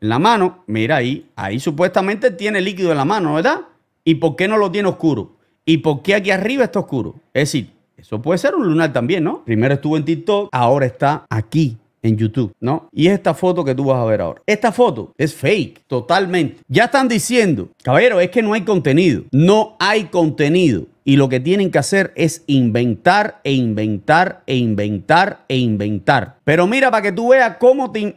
la mano, mira ahí, ahí supuestamente tiene líquido en la mano, ¿verdad? ¿Y por qué no lo tiene oscuro? ¿Y por qué aquí arriba está oscuro? Es decir, eso puede ser un lunar también, ¿no? Primero estuvo en TikTok, ahora está aquí en YouTube, ¿no? Y esta foto que tú vas a ver ahora. Esta foto es fake, totalmente. Ya están diciendo Caballero, es que no hay contenido. No hay contenido. Y lo que tienen que hacer es inventar e inventar e inventar e inventar. Pero mira para que tú veas cómo te,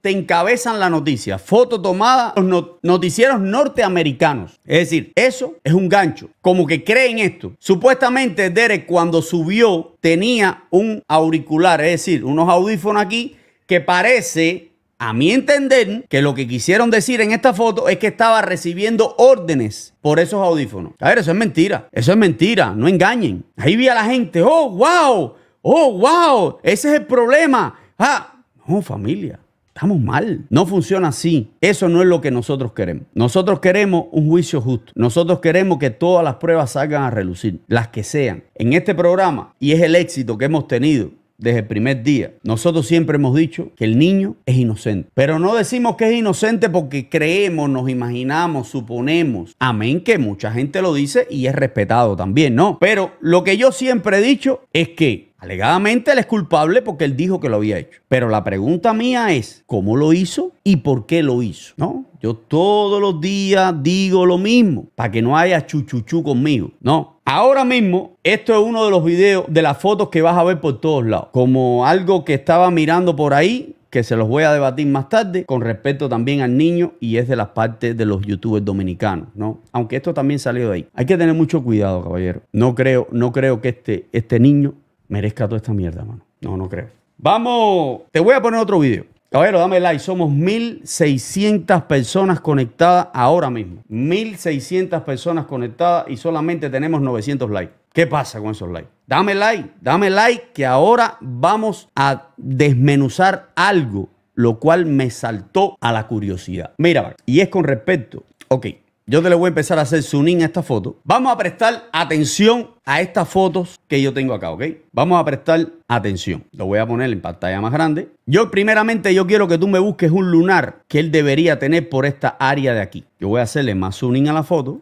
te encabezan la noticia. Foto tomada los noticieros norteamericanos. Es decir, eso es un gancho. Como que creen esto. Supuestamente Derek cuando subió tenía un auricular, es decir, unos audífonos aquí que parece a mi entender, que lo que quisieron decir en esta foto es que estaba recibiendo órdenes por esos audífonos. A ver, eso es mentira. Eso es mentira. No engañen. Ahí vi a la gente. ¡Oh, wow! ¡Oh, wow! Ese es el problema. ¡Ah! No, familia. Estamos mal. No funciona así. Eso no es lo que nosotros queremos. Nosotros queremos un juicio justo. Nosotros queremos que todas las pruebas salgan a relucir, las que sean. En este programa, y es el éxito que hemos tenido desde el primer día. Nosotros siempre hemos dicho que el niño es inocente, pero no decimos que es inocente porque creemos, nos imaginamos, suponemos. Amén, que mucha gente lo dice y es respetado también, ¿no? Pero lo que yo siempre he dicho es que Alegadamente él es culpable porque él dijo que lo había hecho. Pero la pregunta mía es, ¿cómo lo hizo y por qué lo hizo? ¿No? Yo todos los días digo lo mismo, para que no haya chuchuchú conmigo. No, Ahora mismo, esto es uno de los videos de las fotos que vas a ver por todos lados. Como algo que estaba mirando por ahí, que se los voy a debatir más tarde con respecto también al niño y es de las partes de los youtubers dominicanos, ¿no? Aunque esto también salió de ahí. Hay que tener mucho cuidado, caballero. No creo, no creo que este, este niño merezca toda esta mierda, mano. No, no creo. Vamos, te voy a poner otro video. Caballero, dame like. Somos 1.600 personas conectadas ahora mismo. 1.600 personas conectadas y solamente tenemos 900 likes. ¿Qué pasa con esos likes? Dame like, dame like, que ahora vamos a desmenuzar algo, lo cual me saltó a la curiosidad. Mira, y es con respecto, ok, yo te le voy a empezar a hacer zoom a esta foto. Vamos a prestar atención a estas fotos que yo tengo acá, ¿ok? Vamos a prestar atención. Lo voy a poner en pantalla más grande. Yo primeramente yo quiero que tú me busques un lunar que él debería tener por esta área de aquí. Yo voy a hacerle más zoom a la foto.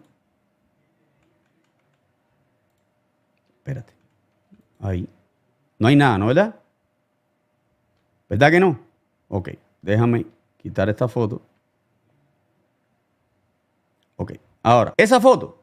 Espérate. Ahí. No hay nada, ¿no? ¿Verdad? ¿Verdad que no? Ok. Déjame quitar esta foto. Ok. Ahora, esa foto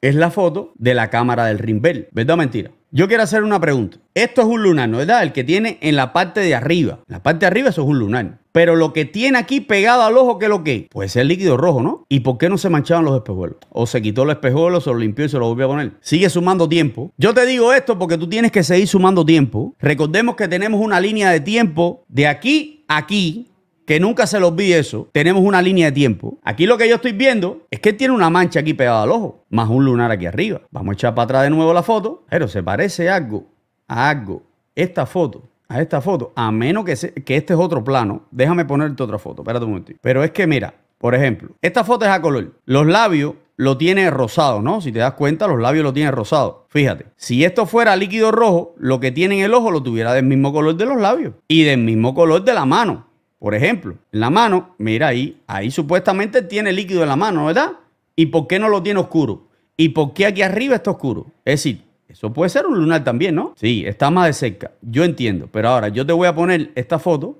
es la foto de la cámara del Rimbel. ¿Verdad o mentira? Yo quiero hacer una pregunta. Esto es un lunar, ¿no verdad? El que tiene en la parte de arriba. La parte de arriba eso es un lunar. Pero lo que tiene aquí pegado al ojo, ¿qué es lo que es? Puede ser líquido rojo, ¿no? ¿Y por qué no se manchaban los espejuelos? O se quitó el espejuelos, se lo limpió y se lo volvió a poner. Sigue sumando tiempo. Yo te digo esto porque tú tienes que seguir sumando tiempo. Recordemos que tenemos una línea de tiempo de aquí a aquí que nunca se los vi eso, tenemos una línea de tiempo. Aquí lo que yo estoy viendo es que tiene una mancha aquí pegada al ojo, más un lunar aquí arriba. Vamos a echar para atrás de nuevo la foto, pero se parece algo a algo. Esta foto a esta foto, a menos que, que, este es otro plano. Déjame ponerte otra foto, espérate un momento. Pero es que mira, por ejemplo, esta foto es a color. Los labios lo tiene rosado, ¿no? Si te das cuenta, los labios lo tiene rosado. Fíjate, si esto fuera líquido rojo, lo que tiene en el ojo lo tuviera del mismo color de los labios y del mismo color de la mano. Por ejemplo, en la mano, mira ahí, ahí supuestamente tiene líquido en la mano, ¿verdad? ¿Y por qué no lo tiene oscuro? ¿Y por qué aquí arriba está oscuro? Es decir, eso puede ser un lunar también, ¿no? Sí, está más de cerca. Yo entiendo. Pero ahora yo te voy a poner esta foto.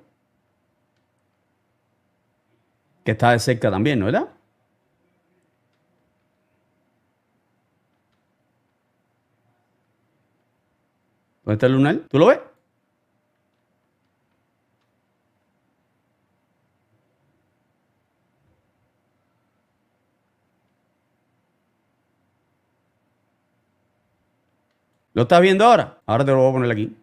Que está de cerca también, ¿no verdad? ¿Dónde está el lunar? ¿Tú lo ves? ¿Lo estás viendo ahora? Ahora te lo voy a poner aquí.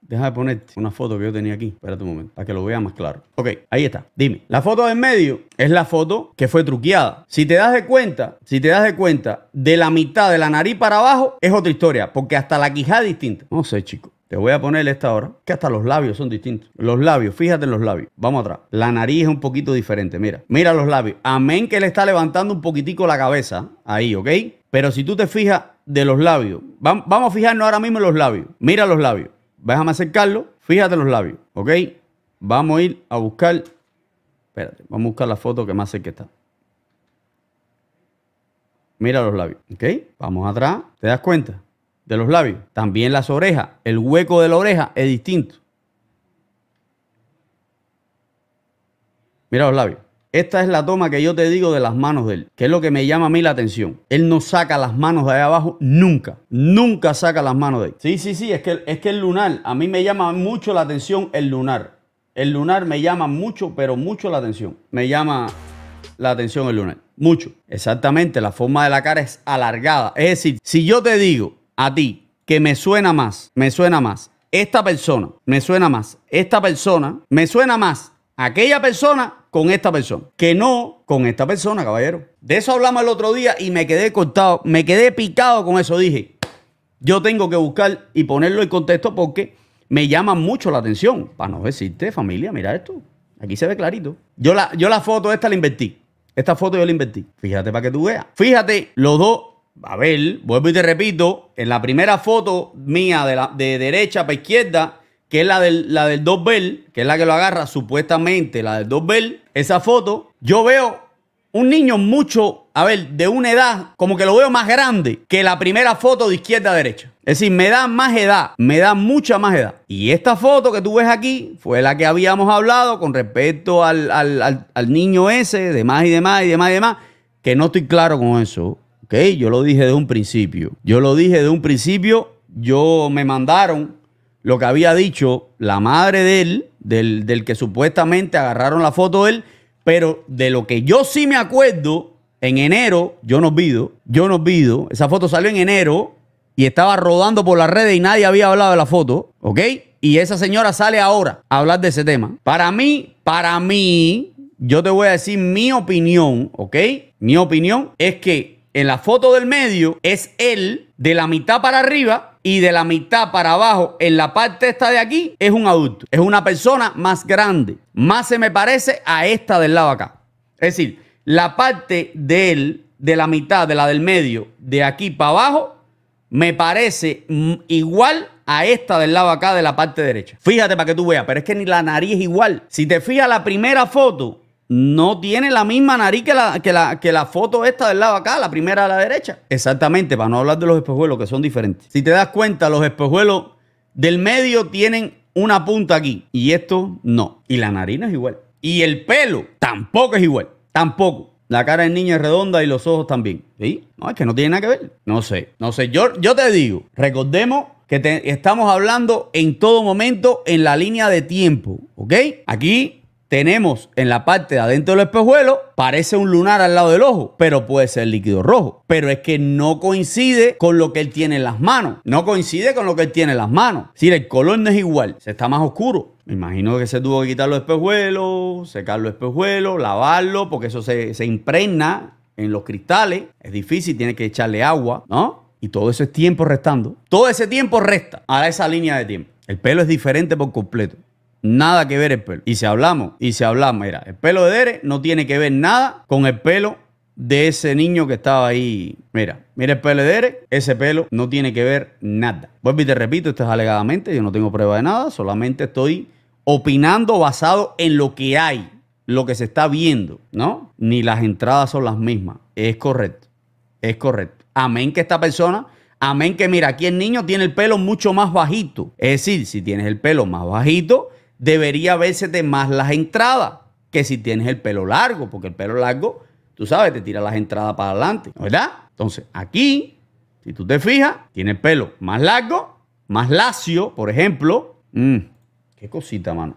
Deja de ponerte una foto que yo tenía aquí. Espérate un momento, para que lo vea más claro. Ok, ahí está. Dime. La foto en medio es la foto que fue truqueada. Si te das de cuenta, si te das de cuenta, de la mitad de la nariz para abajo es otra historia, porque hasta la quijada es distinta. No sé, chicos. Te voy a poner esta ahora, que hasta los labios son distintos. Los labios, fíjate en los labios. Vamos atrás. La nariz es un poquito diferente, mira. Mira los labios. Amén que le está levantando un poquitico la cabeza ahí, ¿ok? Pero si tú te fijas de los labios, vamos a fijarnos ahora mismo en los labios. Mira los labios. Déjame acercarlo. Fíjate en los labios, ¿ok? Vamos a ir a buscar. Espérate, vamos a buscar la foto que más cerca está. Mira los labios, ¿ok? Vamos atrás. ¿Te das cuenta? de los labios. También las orejas. El hueco de la oreja es distinto. Mira los labios. Esta es la toma que yo te digo de las manos de él, que es lo que me llama a mí la atención. Él no saca las manos de ahí abajo nunca. Nunca saca las manos de ahí. Sí, sí, sí, es que, es que el lunar, a mí me llama mucho la atención el lunar. El lunar me llama mucho, pero mucho la atención. Me llama la atención el lunar. Mucho. Exactamente, la forma de la cara es alargada. Es decir, si yo te digo a ti que me suena más, me suena más, esta persona, me suena más, esta persona, me suena más, aquella persona con esta persona, que no con esta persona, caballero. De eso hablamos el otro día y me quedé cortado, me quedé picado con eso, dije, yo tengo que buscar y ponerlo en contexto porque me llama mucho la atención, para no decirte, familia, mira esto, aquí se ve clarito. Yo la, yo la foto esta la invertí, esta foto yo la invertí, fíjate para que tú veas, fíjate los dos a ver, vuelvo y te repito, en la primera foto mía de, la, de derecha para izquierda, que es la del, la del que es la que lo agarra supuestamente, la del Dos Bell, esa foto, yo veo un niño mucho, a ver, de una edad, como que lo veo más grande que la primera foto de izquierda a derecha. Es decir, me da más edad, me da mucha más edad. Y esta foto que tú ves aquí fue la que habíamos hablado con respecto al, niño ese, de más y más y más y más, que no estoy claro con eso. ¿Ok? Yo lo dije de un principio. Yo lo dije de un principio. Yo me mandaron lo que había dicho la madre de él, del, que supuestamente agarraron la foto de él, pero de lo que yo sí me acuerdo, en enero, yo no olvido, yo no olvido, esa foto salió en enero y estaba rodando por las redes y nadie había hablado de la foto, ¿ok? Y esa señora sale ahora a hablar de ese tema. Para mí, para mí, yo te voy a decir mi opinión, ¿ok? Mi opinión es que en la foto del medio es él de la mitad para arriba y de la mitad para abajo, en la parte esta de aquí, es un adulto. Es una persona más grande. Más se me parece a esta del lado acá. Es decir, la parte de él, de la mitad, de la del medio, de aquí para abajo, me parece igual a esta del lado acá de la parte derecha. Fíjate para que tú veas, pero es que ni la nariz es igual. Si te fijas la primera foto, no tiene la misma nariz que la, que la, foto esta del lado acá, la primera a la derecha. Exactamente, para no hablar de los espejuelos que son diferentes. Si te das cuenta, los espejuelos del medio tienen una punta aquí y esto no. Y la nariz no es igual. Y el pelo tampoco es igual. Tampoco. La cara del niño es redonda y los ojos también. ¿Sí? No, es que no tiene nada que ver. No sé, no sé. Yo, yo te digo, recordemos que estamos hablando en todo momento en la línea de tiempo. ¿Ok? Aquí tenemos en la parte de adentro del espejuelo, parece un lunar al lado del ojo, pero puede ser líquido rojo. Pero es que no coincide con lo que él tiene en las manos. No coincide con lo que él tiene en las manos. Si el color no es igual, se está más oscuro. Me imagino que se tuvo que quitar los espejuelos, secar los espejuelos, lavarlo, porque eso se, se impregna en los cristales. Es difícil, tiene que echarle agua, ¿no? Y todo ese tiempo restando. Todo ese tiempo resta a esa línea de tiempo. El pelo es diferente por completo. Nada que ver el pelo. Y si hablamos, y si hablamos, mira, el pelo de Dere no tiene que ver nada con el pelo de ese niño que estaba ahí. Mira, mira el pelo de Dere, ese pelo no tiene que ver nada. Vuelvo y te repito, esto es alegadamente, yo no tengo prueba de nada, solamente estoy opinando basado en lo que hay, lo que se está viendo, ¿no? Ni las entradas son las mismas. Es correcto, es correcto. Amén que esta persona Amén que mira, aquí el niño tiene el pelo mucho más bajito. Es decir, si tienes el pelo más bajito, debería verse de más las entradas que si tienes el pelo largo, porque el pelo largo, tú sabes, te tira las entradas para adelante, ¿verdad? Entonces, aquí, si tú te fijas, tiene el pelo más largo, más lacio, por ejemplo. Mm, qué cosita, mano.